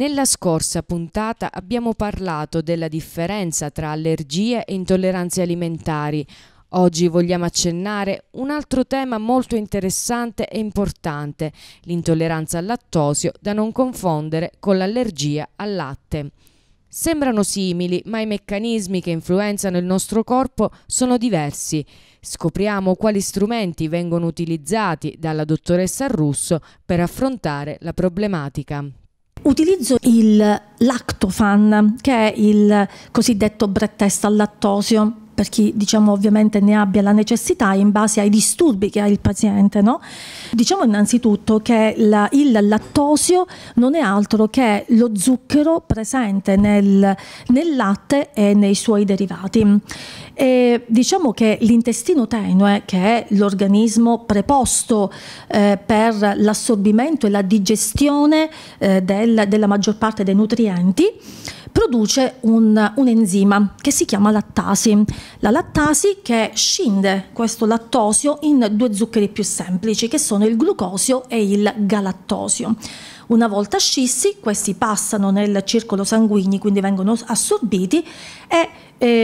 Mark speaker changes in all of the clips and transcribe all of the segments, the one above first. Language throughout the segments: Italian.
Speaker 1: Nella scorsa puntata abbiamo parlato della differenza tra allergie e intolleranze alimentari. Oggi vogliamo accennare un altro tema molto interessante e importante, l'intolleranza al lattosio, da non confondere con l'allergia al latte. Sembrano simili, ma i meccanismi che influenzano il nostro corpo sono diversi. Scopriamo quali strumenti vengono utilizzati dalla dottoressa Russo per affrontare la problematica
Speaker 2: utilizzo il lactofan, che è il cosiddetto brettesta al lattosio per chi diciamo ovviamente ne abbia la necessità in base ai disturbi che ha il paziente. No? Diciamo innanzitutto che la, il lattosio non è altro che lo zucchero presente nel, nel latte e nei suoi derivati. E diciamo che l'intestino tenue, che è l'organismo preposto eh, per l'assorbimento e la digestione eh, del, della maggior parte dei nutrienti, produce un, un enzima che si chiama lattasi. La lattasi che scinde questo lattosio in due zuccheri più semplici che sono il glucosio e il galattosio. Una volta scissi, questi passano nel circolo sanguigno, quindi vengono assorbiti e,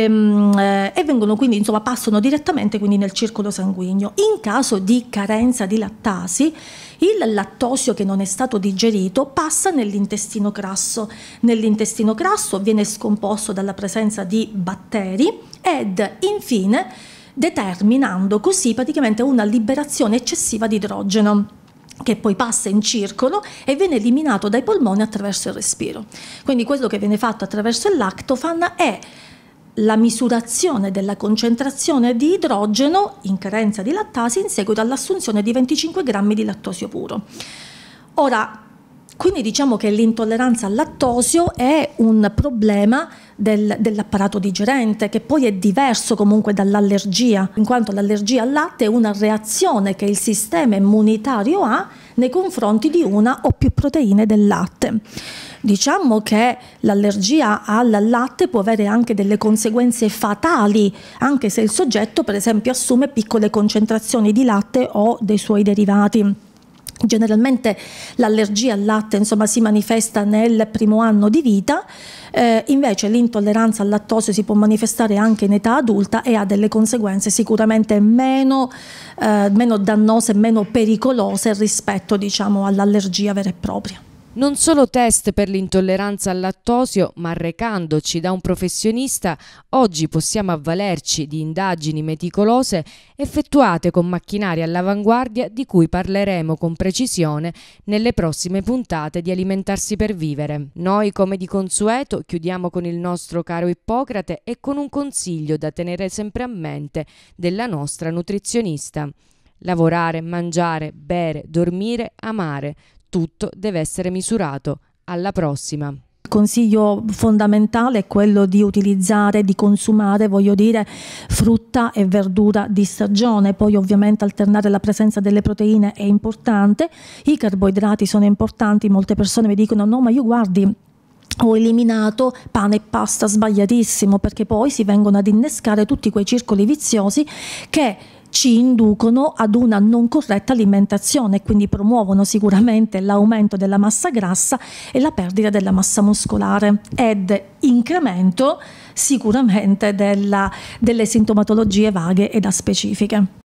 Speaker 2: ehm, eh, e vengono quindi, insomma, passano direttamente quindi, nel circolo sanguigno. In caso di carenza di lattasi, il lattosio che non è stato digerito passa nell'intestino grasso. Nell'intestino grasso viene scomposto dalla presenza di batteri ed infine determinando così praticamente una liberazione eccessiva di idrogeno che poi passa in circolo e viene eliminato dai polmoni attraverso il respiro. Quindi quello che viene fatto attraverso il lactofan è la misurazione della concentrazione di idrogeno in carenza di lattasi in seguito all'assunzione di 25 grammi di lattosio puro. Ora, quindi diciamo che l'intolleranza al lattosio è un problema del, dell'apparato digerente, che poi è diverso comunque dall'allergia, in quanto l'allergia al latte è una reazione che il sistema immunitario ha nei confronti di una o più proteine del latte. Diciamo che l'allergia al latte può avere anche delle conseguenze fatali, anche se il soggetto per esempio assume piccole concentrazioni di latte o dei suoi derivati. Generalmente l'allergia al latte insomma, si manifesta nel primo anno di vita, eh, invece l'intolleranza al lattosio si può manifestare anche in età adulta e ha delle conseguenze sicuramente meno, eh, meno dannose, meno pericolose rispetto diciamo, all'allergia vera e propria. Non solo
Speaker 1: test per l'intolleranza al lattosio, ma recandoci da un professionista, oggi possiamo avvalerci di indagini meticolose effettuate con macchinari all'avanguardia di cui parleremo con precisione nelle prossime puntate di Alimentarsi per Vivere. Noi, come di consueto, chiudiamo con il nostro caro Ippocrate e con un consiglio da tenere sempre a mente della nostra nutrizionista. Lavorare, mangiare, bere, dormire, amare tutto deve essere misurato. Alla prossima! Il
Speaker 2: consiglio fondamentale è quello di utilizzare, di consumare, voglio dire, frutta e verdura di stagione. Poi ovviamente alternare la presenza delle proteine è importante. I carboidrati sono importanti, molte persone mi dicono no, ma io guardi, ho eliminato pane e pasta sbagliatissimo perché poi si vengono ad innescare tutti quei circoli viziosi che ci inducono ad una non corretta alimentazione, quindi promuovono sicuramente l'aumento della massa grassa e la perdita della massa muscolare ed incremento sicuramente della, delle sintomatologie vaghe e da specifiche.